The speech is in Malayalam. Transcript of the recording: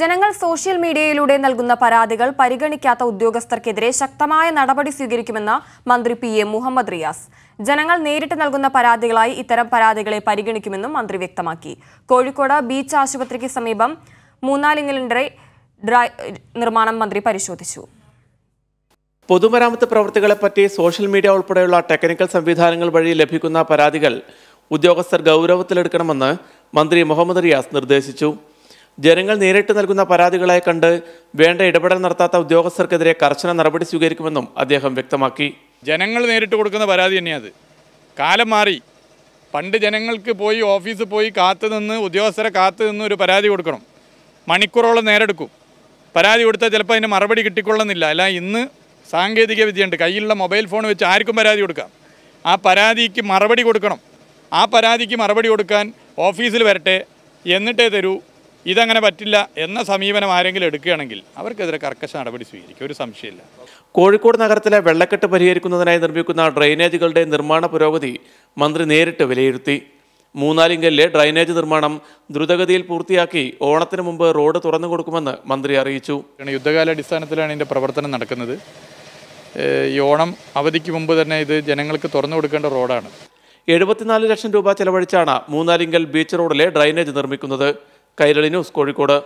ജനങ്ങൾ സോഷ്യൽ മീഡിയയിലൂടെ നൽകുന്ന പരാതികൾ പരിഗണിക്കാത്ത ഉദ്യോഗസ്ഥർക്കെതിരെ ശക്തമായ നടപടി സ്വീകരിക്കുമെന്ന് മന്ത്രി പി എ മുഹമ്മദ് റിയാസ് ജനങ്ങൾ നേരിട്ട് നൽകുന്ന പരാതികളായി ഇത്തരം പരാതികളെ പരിഗണിക്കുമെന്നും മന്ത്രി വ്യക്തമാക്കി കോഴിക്കോട് ബീച്ച് ആശുപത്രിക്ക് സമീപം മൂന്നാലിംഗലിൻ്റെ നിർമ്മാണം മന്ത്രി പരിശോധിച്ചു പൊതുമരാമത്ത് പ്രവൃത്തികളെപ്പറ്റി സോഷ്യൽ മീഡിയ ഉൾപ്പെടെയുള്ള ടെക്നിക്കൽ സംവിധാനങ്ങൾ വഴി ലഭിക്കുന്ന പരാതികൾ ഉദ്യോഗസ്ഥർ ഗൗരവത്തിലെടുക്കണമെന്ന് മന്ത്രി മുഹമ്മദ് റിയാസ് നിർദ്ദേശിച്ചു ജനങ്ങൾ നേരിട്ട് നൽകുന്ന പരാതികളെ കണ്ട് വേണ്ട ഇടപെടൽ നടത്താത്ത ഉദ്യോഗസ്ഥർക്കെതിരെ കർശന നടപടി സ്വീകരിക്കുമെന്നും അദ്ദേഹം വ്യക്തമാക്കി ജനങ്ങൾ നേരിട്ട് കൊടുക്കുന്ന പരാതി തന്നെയാണ് കാലം മാറി പണ്ട് ജനങ്ങൾക്ക് പോയി ഓഫീസിൽ പോയി കാത്തു നിന്ന് ഉദ്യോഗസ്ഥരെ കാത്തു നിന്ന് ഒരു പരാതി കൊടുക്കണം മണിക്കൂറോളം നേരെടുക്കും പരാതി കൊടുത്താൽ ചിലപ്പോൾ അതിന് മറുപടി കിട്ടിക്കൊള്ളുന്നില്ല അല്ല ഇന്ന് സാങ്കേതിക വിദ്യയുണ്ട് കയ്യിലുള്ള മൊബൈൽ ഫോൺ വെച്ച് ആർക്കും പരാതി കൊടുക്കാം ആ പരാതിക്ക് മറുപടി കൊടുക്കണം ആ പരാതിക്ക് മറുപടി കൊടുക്കാൻ ഓഫീസിൽ വരട്ടെ എന്നിട്ടേ തരൂ ഇതങ്ങനെ പറ്റില്ല എന്ന സമീപനം ആരെങ്കിലും എടുക്കുകയാണെങ്കിൽ അവർക്കെതിരെ കർക്കശ നടപടി സ്വീകരിക്കും ഒരു സംശയമില്ല കോഴിക്കോട് നഗരത്തിലെ വെള്ളക്കെട്ട് പരിഹരിക്കുന്നതിനായി നിർമ്മിക്കുന്ന ഡ്രൈനേജുകളുടെ നിർമ്മാണ പുരോഗതി മന്ത്രി നേരിട്ട് വിലയിരുത്തി മൂന്നാലിങ്കലിലെ ഡ്രൈനേജ് നിർമ്മാണം ദ്രുതഗതിയിൽ പൂർത്തിയാക്കി ഓണത്തിന് മുമ്പ് റോഡ് തുറന്നു കൊടുക്കുമെന്ന് മന്ത്രി അറിയിച്ചു യുദ്ധകാലാടിസ്ഥാനത്തിലാണ് ഇതിൻ്റെ പ്രവർത്തനം നടക്കുന്നത് ഈ ഓണം അവധിക്ക് മുമ്പ് തന്നെ ഇത് ജനങ്ങൾക്ക് തുറന്നു കൊടുക്കേണ്ട റോഡാണ് എഴുപത്തിനാല് ലക്ഷം രൂപ ചെലവഴിച്ചാണ് മൂന്നാലിങ്കൽ ബീച്ച് റോഡിലെ ഡ്രൈനേജ് നിർമ്മിക്കുന്നത് കൈരളി ന്യൂസ് കോഴിക്കോട്